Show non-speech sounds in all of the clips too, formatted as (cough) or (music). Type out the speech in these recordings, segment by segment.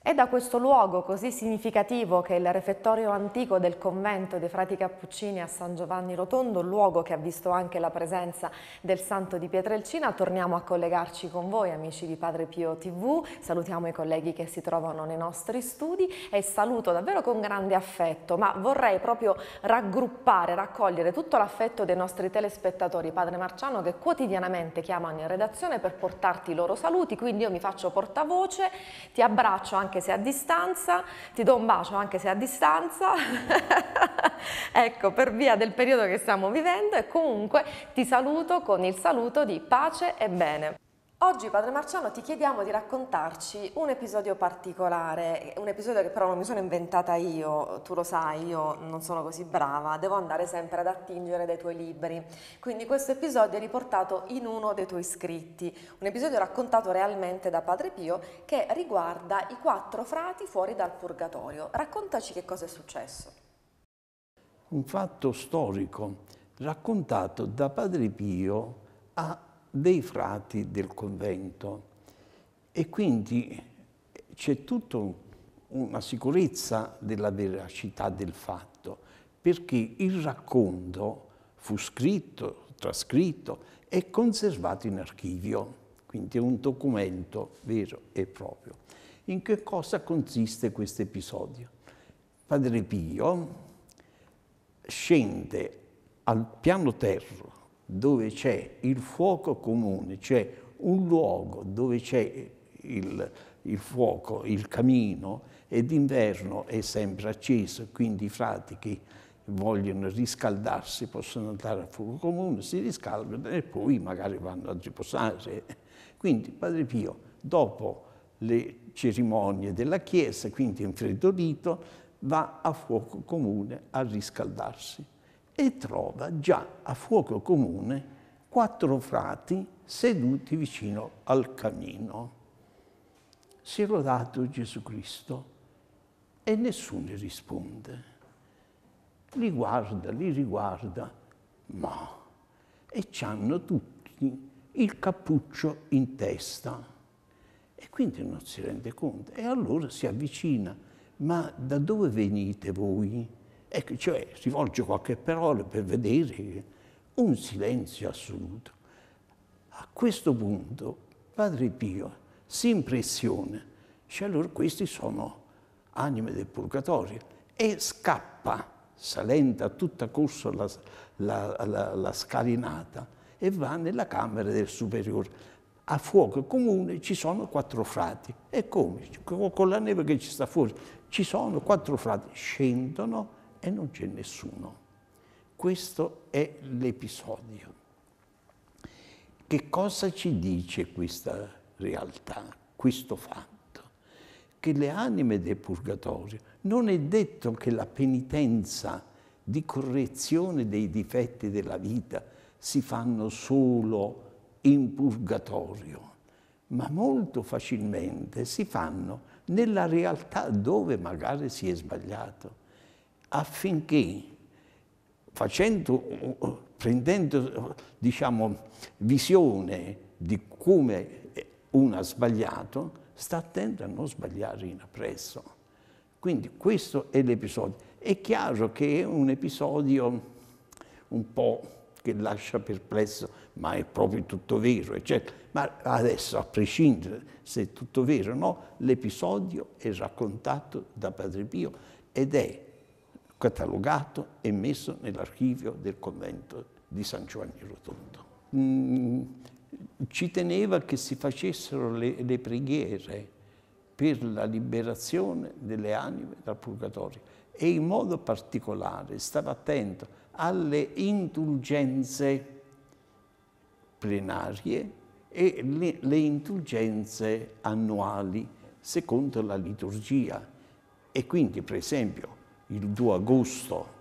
È da questo luogo così significativo che il refettorio antico del convento dei frati cappuccini a San Giovanni Rotondo, luogo che ha visto anche la presenza del santo di Pietrelcina, torniamo a collegarci con voi amici di Padre Pio TV, salutiamo i colleghi che si trovano nei nostri studi e saluto davvero con grande affetto, ma vorrei proprio raggruppare, raccogliere tutto l'affetto dei nostri telespettatori, Padre Marciano che quotidianamente chiamano in redazione per portarti i loro saluti, quindi io mi faccio portavoce, ti abbraccio anche anche se a distanza, ti do un bacio anche se a distanza, (laughs) ecco per via del periodo che stiamo vivendo e comunque ti saluto con il saluto di pace e bene. Oggi Padre Marciano ti chiediamo di raccontarci un episodio particolare, un episodio che però non mi sono inventata io, tu lo sai, io non sono così brava, devo andare sempre ad attingere dai tuoi libri. Quindi questo episodio è riportato in uno dei tuoi scritti, un episodio raccontato realmente da Padre Pio che riguarda i quattro frati fuori dal purgatorio. Raccontaci che cosa è successo. Un fatto storico raccontato da Padre Pio a dei frati del convento e quindi c'è tutta una sicurezza della veracità del fatto perché il racconto fu scritto, trascritto e conservato in archivio, quindi è un documento vero e proprio. In che cosa consiste questo episodio? Padre Pio scende al piano terra dove c'è il fuoco comune, cioè un luogo dove c'è il, il fuoco, il camino, e d'inverno è sempre acceso, quindi i frati che vogliono riscaldarsi possono andare al fuoco comune, si riscaldano e poi magari vanno a riposare. Quindi Padre Pio, dopo le cerimonie della Chiesa, quindi infreddolito, va a fuoco comune a riscaldarsi e trova già a fuoco comune quattro frati seduti vicino al camino. Si è rodato Gesù Cristo e nessuno risponde. Li guarda, li riguarda, ma... E hanno tutti il cappuccio in testa e quindi non si rende conto. E allora si avvicina, ma da dove venite voi? Ecco, cioè si volge qualche parola per vedere un silenzio assoluto. A questo punto Padre Pio si impressiona, cioè allora questi sono anime del purgatorio e scappa salendo a tutta corsa la, la, la, la scalinata e va nella camera del superiore a fuoco comune ci sono quattro frati. E come? Con la neve che ci sta fuori, ci sono quattro frati. Scendono e non c'è nessuno. Questo è l'episodio. Che cosa ci dice questa realtà, questo fatto? Che le anime del purgatorio non è detto che la penitenza di correzione dei difetti della vita si fanno solo in purgatorio, ma molto facilmente si fanno nella realtà dove magari si è sbagliato affinché facendo, prendendo diciamo, visione di come uno ha sbagliato, sta attento a non sbagliare in appresso. Quindi questo è l'episodio. È chiaro che è un episodio un po' che lascia perplesso, ma è proprio tutto vero, eccetera. Ma adesso, a prescindere se è tutto vero o no, l'episodio è raccontato da Padre Pio ed è catalogato e messo nell'archivio del convento di San Giovanni Rotondo. Mm, ci teneva che si facessero le, le preghiere per la liberazione delle anime dal purgatorio e in modo particolare stava attento alle indulgenze plenarie e le, le indulgenze annuali secondo la liturgia e quindi per esempio il 2 agosto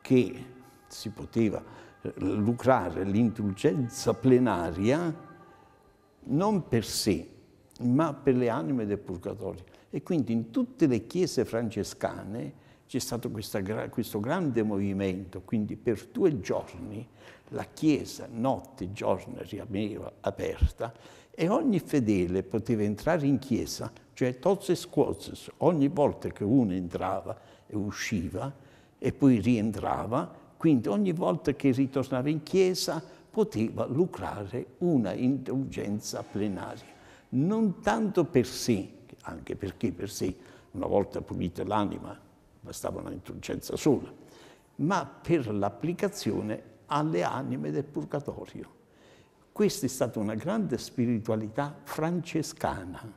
che si poteva eh, lucrare l'indulgenza plenaria non per sé, ma per le anime del purgatorio. E quindi in tutte le chiese francescane c'è stato questa, questo grande movimento, quindi per due giorni la Chiesa, notte e giorno, rimaneva aperta e ogni fedele poteva entrare in Chiesa cioè tozze squozzes, ogni volta che uno entrava e usciva e poi rientrava, quindi ogni volta che ritornava in chiesa poteva lucrare una indulgenza plenaria. Non tanto per sé, anche perché per sé una volta pulita l'anima bastava un'indulgenza sola, ma per l'applicazione alle anime del purgatorio. Questa è stata una grande spiritualità francescana,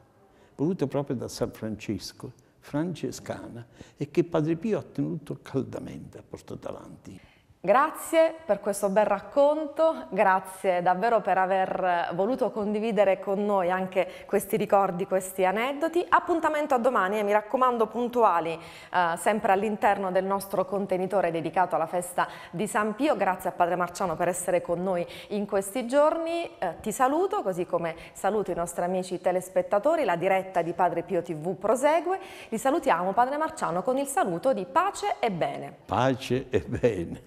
voluta proprio da San Francesco, francescana, e che Padre Pio ha tenuto caldamente, ha portato avanti. Grazie per questo bel racconto, grazie davvero per aver voluto condividere con noi anche questi ricordi, questi aneddoti. Appuntamento a domani e mi raccomando puntuali eh, sempre all'interno del nostro contenitore dedicato alla festa di San Pio. Grazie a Padre Marciano per essere con noi in questi giorni. Eh, ti saluto così come saluto i nostri amici telespettatori. La diretta di Padre Pio TV prosegue. Li salutiamo Padre Marciano con il saluto di pace e bene. Pace e bene.